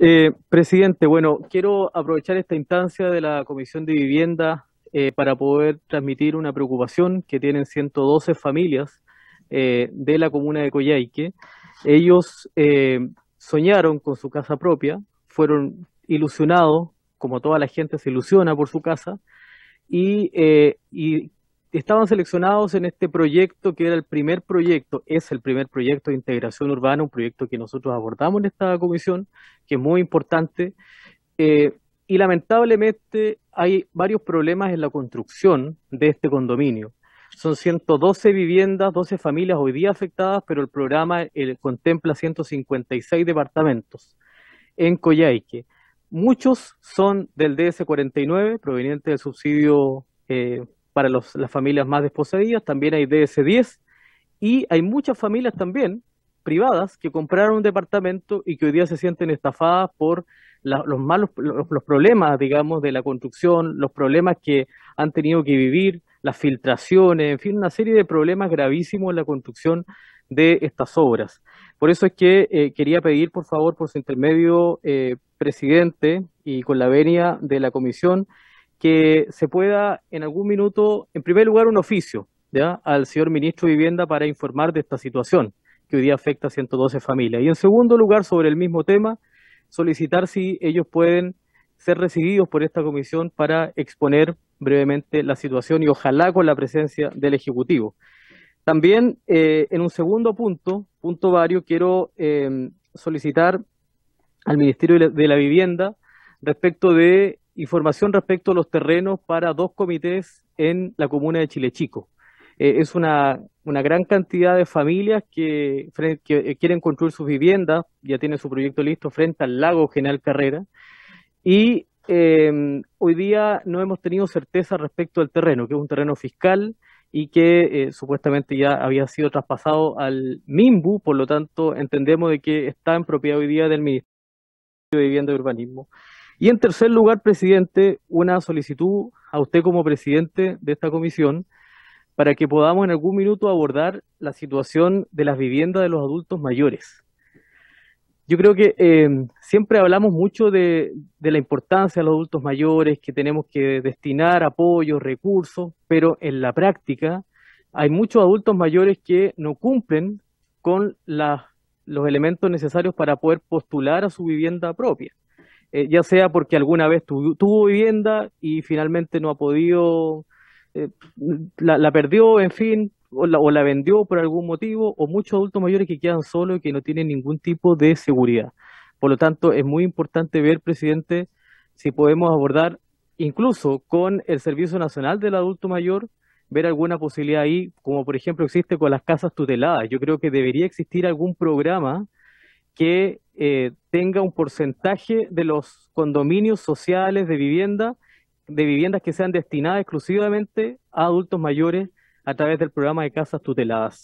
Eh, presidente, bueno, quiero aprovechar esta instancia de la Comisión de Vivienda eh, para poder transmitir una preocupación que tienen 112 familias eh, de la comuna de Coyhaique. Ellos soñaron con su casa propia, fueron ilusionados, como toda la gente se ilusiona por su casa, y, y estaban seleccionados en este proyecto que era el primer proyecto, es el primer proyecto de integración urbana, un proyecto que nosotros abordamos en esta comisión, que es muy importante. Eh, y lamentablemente hay varios problemas en la construcción de este condominio. Son 112 viviendas, 12 familias hoy día afectadas, pero el programa eh, contempla 156 departamentos en Coyhaique. Muchos son del DS49, proveniente del subsidio eh, para las familias más desposeídas, también hay DS10 y hay muchas familias también privadas que compraron un departamento y que hoy día se sienten estafadas por los malos los, problemas, digamos, de la construcción, los problemas que han tenido que vivir, las filtraciones, en fin, una serie de problemas gravísimos en la construcción de estas obras. Por eso es que eh, quería pedir, por favor, por su intermedio, eh, presidente, y con la venia de la comisión, que se pueda en algún minuto, en primer lugar, un oficio al señor ministro de Vivienda para informar de esta situación que hoy día afecta a 112 familias. Y en segundo lugar, sobre el mismo tema, solicitar si ellos pueden ser recibidos por esta comisión para exponer brevemente la situación y ojalá con la presencia del Ejecutivo. También, eh, en un segundo punto, punto vario, quiero eh, solicitar al Ministerio de la Vivienda respecto de información respecto a los terrenos para dos comités en la comuna de Chile Chico. Eh, es una, una, gran cantidad de familias que, eh, quieren construir sus viviendas, ya tienen su proyecto listo frente al lago General Carrera. Y em, hoy día no hemos tenido certeza respecto al terreno, que es un terreno fiscal y que eh, supuestamente ya había sido traspasado al MIMBU, por lo tanto entendemos de que está en propiedad hoy día del Ministerio de Vivienda y Urbanismo. Y en tercer lugar, presidente, una solicitud a usted como presidente de esta comisión para que podamos en algún minuto abordar la situación de las viviendas de los adultos mayores. Yo creo que eh, siempre hablamos mucho de, la importancia de los adultos mayores, que tenemos que destinar apoyo recursos, pero en la práctica hay muchos adultos mayores que no cumplen con los elementos necesarios para poder postular a su vivienda propia. Eh, ya sea porque alguna vez tuvo vivienda y finalmente no ha podido, eh, la, perdió, en fin, o la, vendió por algún motivo, o muchos adultos mayores que quedan solos y que no tienen ningún tipo de seguridad. Por lo tanto, es muy importante ver, presidente, si podemos abordar, incluso con el Servicio Nacional del Adulto Mayor, ver alguna posibilidad ahí, como por ejemplo existe con las casas tuteladas. Yo creo que debería existir algún programa que eh, tenga un porcentaje de los condominios sociales de vivienda, de viviendas que sean destinadas exclusivamente a adultos mayores a través del programa de casas tuteladas.